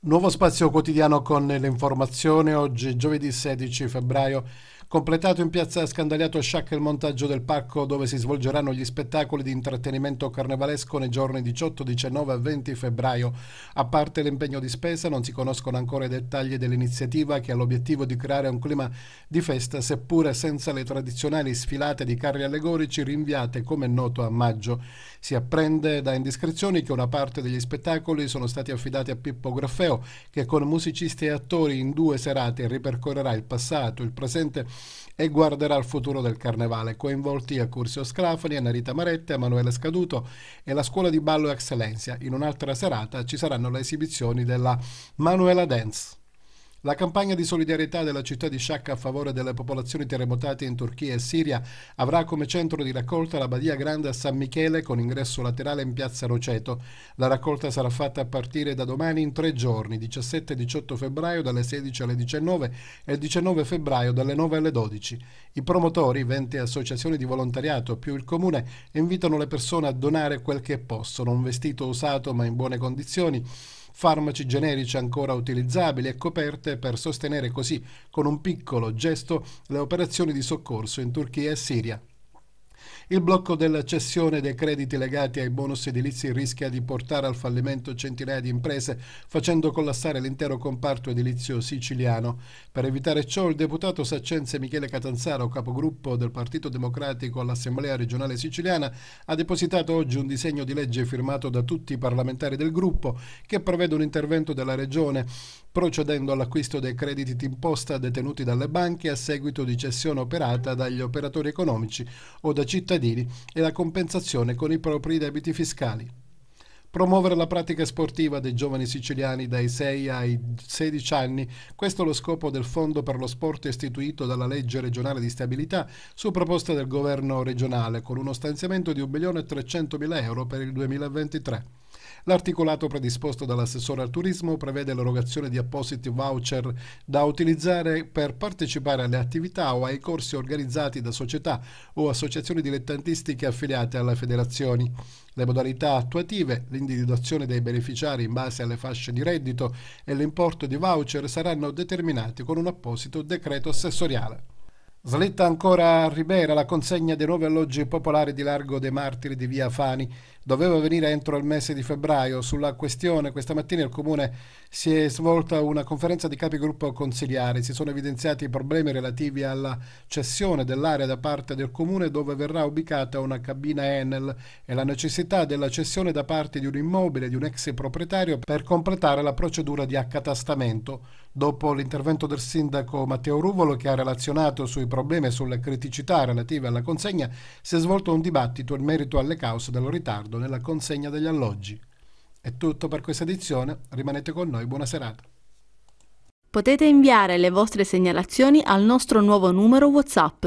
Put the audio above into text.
Nuovo spazio quotidiano con le informazioni. Oggi giovedì 16 febbraio Completato in piazza Scandagliato Sciacca il montaggio del parco dove si svolgeranno gli spettacoli di intrattenimento carnevalesco nei giorni 18, 19 e 20 febbraio. A parte l'impegno di spesa non si conoscono ancora i dettagli dell'iniziativa che ha l'obiettivo di creare un clima di festa seppure senza le tradizionali sfilate di carri allegorici rinviate come è noto a maggio. Si apprende da indiscrezioni che una parte degli spettacoli sono stati affidati a Pippo Graffeo che con musicisti e attori in due serate ripercorrerà il passato, il presente e e guarderà al futuro del carnevale, coinvolti a Curzio Sclafani, a Narita Maretta, Emanuele Scaduto e la Scuola di Ballo Excellencia. In un'altra serata ci saranno le esibizioni della Manuela Dance. La campagna di solidarietà della città di Sciacca a favore delle popolazioni terremotate in Turchia e Siria avrà come centro di raccolta la Badia Grande a San Michele con ingresso laterale in piazza Roceto. La raccolta sarà fatta a partire da domani in tre giorni, 17 e 18 febbraio dalle 16 alle 19 e il 19 febbraio dalle 9 alle 12. I promotori, 20 associazioni di volontariato più il comune, invitano le persone a donare quel che possono, un vestito usato ma in buone condizioni farmaci generici ancora utilizzabili e coperte per sostenere così, con un piccolo gesto, le operazioni di soccorso in Turchia e Siria. Il blocco della cessione dei crediti legati ai bonus edilizi rischia di portare al fallimento centinaia di imprese, facendo collassare l'intero comparto edilizio siciliano. Per evitare ciò, il deputato saccense Michele Catanzaro, capogruppo del Partito Democratico all'Assemblea regionale siciliana, ha depositato oggi un disegno di legge firmato da tutti i parlamentari del gruppo che prevede un intervento della regione procedendo all'acquisto dei crediti d'imposta detenuti dalle banche a seguito di cessione operata dagli operatori economici o da cittadini cittadini e la compensazione con i propri debiti fiscali. Promuovere la pratica sportiva dei giovani siciliani dai 6 ai 16 anni, questo è lo scopo del Fondo per lo Sport istituito dalla legge regionale di stabilità su proposta del governo regionale con uno stanziamento di 1.300.000 euro per il 2023. L'articolato predisposto dall'assessore al turismo prevede l'erogazione di appositi voucher da utilizzare per partecipare alle attività o ai corsi organizzati da società o associazioni dilettantistiche affiliate alle federazioni. Le modalità attuative, l'individuazione dei beneficiari in base alle fasce di reddito e l'importo di voucher saranno determinati con un apposito decreto assessoriale. Slitta ancora a Ribera la consegna dei nuovi alloggi popolari di Largo dei Martiri di Via Fani. Doveva venire entro il mese di febbraio. Sulla questione questa mattina il Comune si è svolta una conferenza di capigruppo consigliari. Si sono evidenziati i problemi relativi alla cessione dell'area da parte del Comune dove verrà ubicata una cabina Enel e la necessità della cessione da parte di un immobile di un ex proprietario per completare la procedura di accatastamento dopo l'intervento del sindaco Matteo Ruvolo che ha relazionato sui problemi e sulle criticità relative alla consegna, si è svolto un dibattito in merito alle cause del ritardo nella consegna degli alloggi. È tutto per questa edizione, rimanete con noi, buona serata. Potete inviare le vostre segnalazioni al nostro nuovo numero WhatsApp.